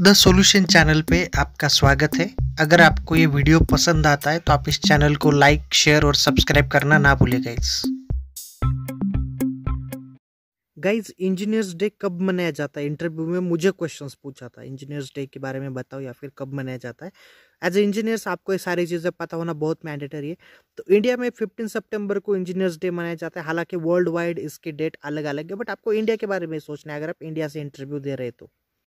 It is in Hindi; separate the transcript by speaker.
Speaker 1: द सॉल्यूशन चैनल पे आपका स्वागत है अगर आपको ये वीडियो पसंद आता है तो आप इस चैनल को लाइक शेयर और सब्सक्राइब करना ना भूलें गाइज गाइज इंजीनियर्स डे कब मनाया जाता है इंटरव्यू में मुझे क्वेश्चंस पूछा था इंजीनियर्स डे के बारे में बताओ या फिर कब मनाया जाता है एज ए इंजीनियर्स आपको ये सारी चीज़ें पता होना बहुत मैंडेटरी है तो इंडिया में फिफ्टीन सितंबर को इंजीनियर्स डे मनाया जाता है हालांकि वर्ल्ड वाइड इसकी डेट अलग अलग है बट आपको इंडिया के बारे में सोचना है अगर आप इंडिया से इंटरव्यू दे रहे तो